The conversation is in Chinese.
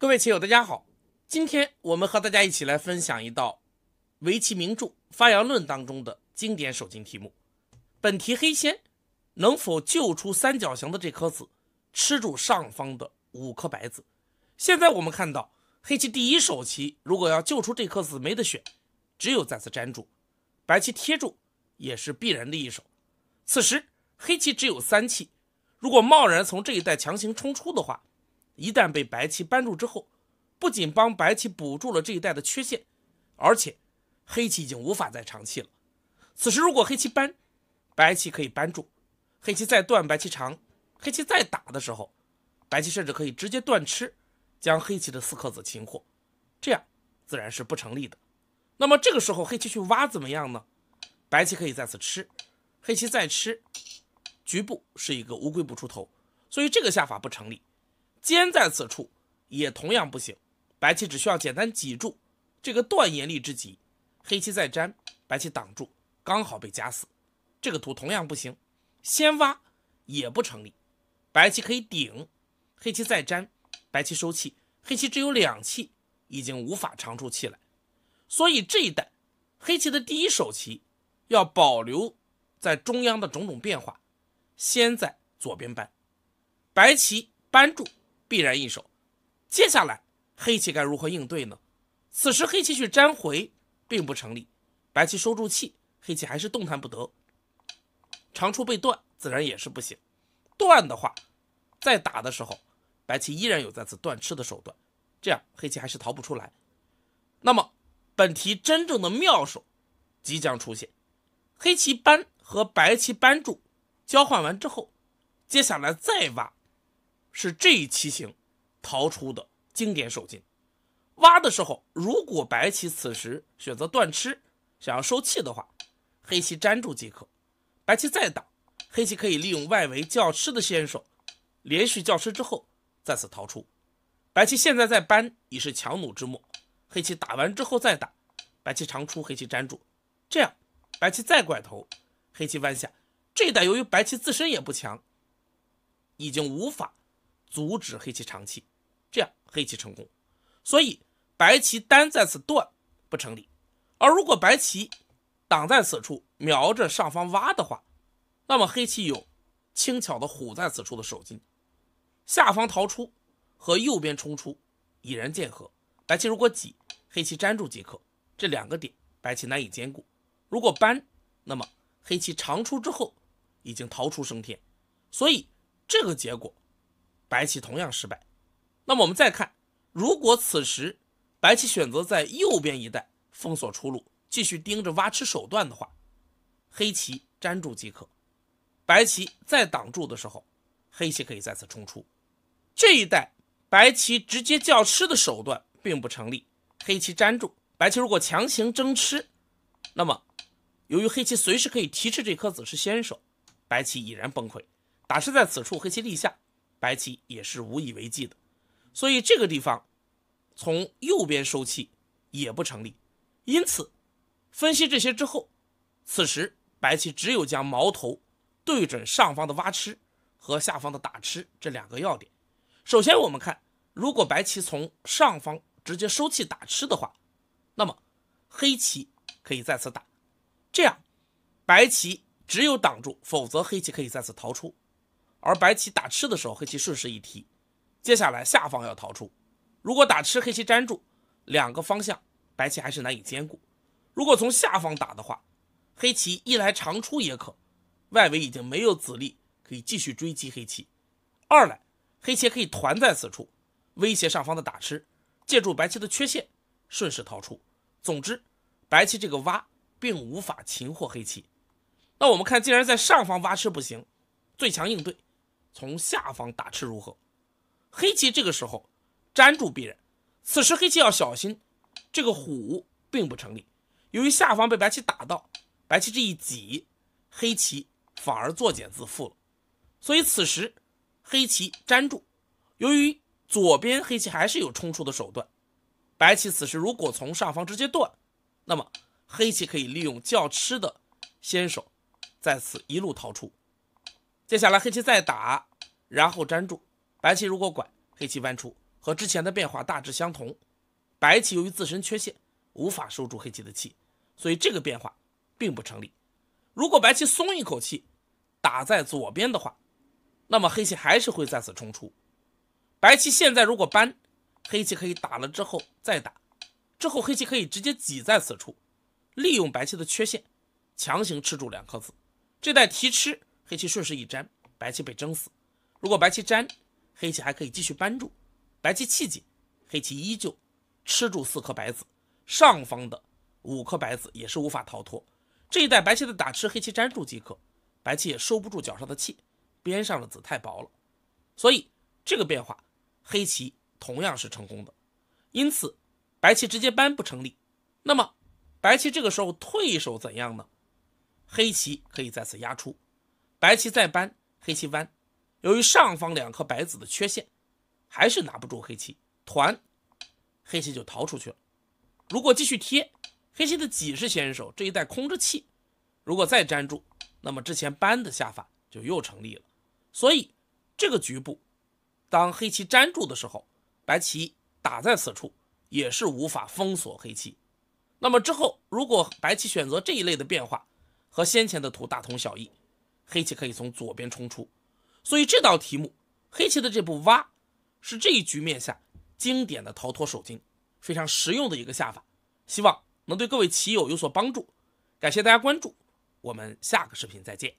各位棋友，大家好！今天我们和大家一起来分享一道围棋名著《发扬论》当中的经典手筋题目。本题黑先能否救出三角形的这颗子，吃住上方的五颗白子？现在我们看到黑棋第一手棋，如果要救出这颗子，没得选，只有再次粘住。白棋贴住也是必然的一手。此时黑棋只有三气，如果贸然从这一带强行冲出的话，一旦被白棋扳住之后，不仅帮白棋补住了这一带的缺陷，而且黑棋已经无法再长气了。此时如果黑棋扳，白棋可以扳住，黑棋再断，白棋长，黑棋再打的时候，白棋甚至可以直接断吃，将黑棋的四颗子擒获，这样自然是不成立的。那么这个时候黑棋去挖怎么样呢？白棋可以再次吃，黑棋再吃，局部是一个乌龟不出头，所以这个下法不成立。肩在此处也同样不行，白棋只需要简单挤住，这个断言力之极，黑棋再粘，白棋挡住，刚好被夹死。这个图同样不行，先挖也不成立，白棋可以顶，黑棋再粘，白棋收气，黑棋只有两气，已经无法长出气来。所以这一代黑棋的第一手棋，要保留在中央的种种变化，先在左边搬，白棋搬住。必然一手，接下来黑棋该如何应对呢？此时黑棋去粘回并不成立，白棋收住气，黑棋还是动弹不得。长出被断自然也是不行，断的话，再打的时候，白棋依然有再次断吃的手段，这样黑棋还是逃不出来。那么本题真正的妙手即将出现，黑棋搬和白棋搬住交换完之后，接下来再挖。是这一棋形逃出的经典手筋。挖的时候，如果白棋此时选择断吃，想要收气的话，黑棋粘住即可。白棋再打，黑棋可以利用外围叫吃的先手，连续叫吃之后再次逃出。白棋现在在搬已是强弩之末，黑棋打完之后再打，白棋长出，黑棋粘住，这样白棋再拐头，黑棋弯下。这一带由于白棋自身也不强，已经无法。阻止黑棋长气，这样黑棋成功，所以白棋单在此断不成立。而如果白棋挡在此处，瞄着上方挖的话，那么黑棋有轻巧的虎在此处的守筋，下方逃出和右边冲出已然见合。白棋如果挤，黑棋粘住即可。这两个点白棋难以兼顾。如果扳，那么黑棋长出之后已经逃出升天，所以这个结果。白棋同样失败。那么我们再看，如果此时白棋选择在右边一带封锁出路，继续盯着挖吃手段的话，黑棋粘住即可。白棋再挡住的时候，黑棋可以再次冲出。这一带白棋直接叫吃的手段并不成立，黑棋粘住，白棋如果强行争吃，那么由于黑棋随时可以提吃这颗子是先手，白棋已然崩溃。打师在此处黑棋立下。白棋也是无以为继的，所以这个地方从右边收气也不成立。因此，分析这些之后，此时白棋只有将矛头对准上方的挖吃和下方的打吃这两个要点。首先，我们看如果白棋从上方直接收气打吃的话，那么黑棋可以再次打，这样白棋只有挡住，否则黑棋可以再次逃出。而白棋打吃的时候，黑棋顺势一提，接下来下方要逃出。如果打吃黑棋粘住两个方向，白棋还是难以兼顾。如果从下方打的话，黑棋一来长出也可，外围已经没有子力可以继续追击黑棋；二来黑棋可以团在此处，威胁上方的打吃，借助白棋的缺陷顺势逃出。总之，白棋这个挖并无法擒获黑棋。那我们看，既然在上方挖吃不行，最强应对。从下方打吃如何？黑棋这个时候粘住必人，此时黑棋要小心，这个虎并不成立。由于下方被白棋打到，白棋这一挤，黑棋反而作茧自缚了。所以此时黑棋粘住，由于左边黑棋还是有冲出的手段，白棋此时如果从上方直接断，那么黑棋可以利用较吃的先手，在此一路逃出。接下来黑棋再打。然后粘住白棋，如果拐黑棋搬出，和之前的变化大致相同。白棋由于自身缺陷，无法收住黑棋的气，所以这个变化并不成立。如果白棋松一口气，打在左边的话，那么黑棋还是会再次冲出。白棋现在如果搬，黑棋可以打了之后再打，之后黑棋可以直接挤在此处，利用白棋的缺陷，强行吃住两颗子。这代提吃，黑棋顺势一粘，白棋被蒸死。如果白棋粘，黑棋还可以继续扳住；白棋弃紧，黑棋依旧吃住四颗白子，上方的五颗白子也是无法逃脱。这一代白棋的打吃，黑棋粘住即可，白棋也收不住脚上的气，边上的子太薄了。所以这个变化，黑棋同样是成功的。因此，白棋直接扳不成立。那么，白棋这个时候退一手怎样呢？黑棋可以再次压出，白棋再扳，黑棋弯，由于上方两颗白子的缺陷，还是拿不住黑棋团，黑棋就逃出去了。如果继续贴，黑棋的己是先手，这一带空着气，如果再粘住，那么之前扳的下法就又成立了。所以这个局部，当黑棋粘住的时候，白棋打在此处也是无法封锁黑棋。那么之后，如果白棋选择这一类的变化，和先前的图大同小异，黑棋可以从左边冲出。所以这道题目，黑棋的这步挖，是这一局面下经典的逃脱手筋，非常实用的一个下法，希望能对各位棋友有所帮助。感谢大家关注，我们下个视频再见。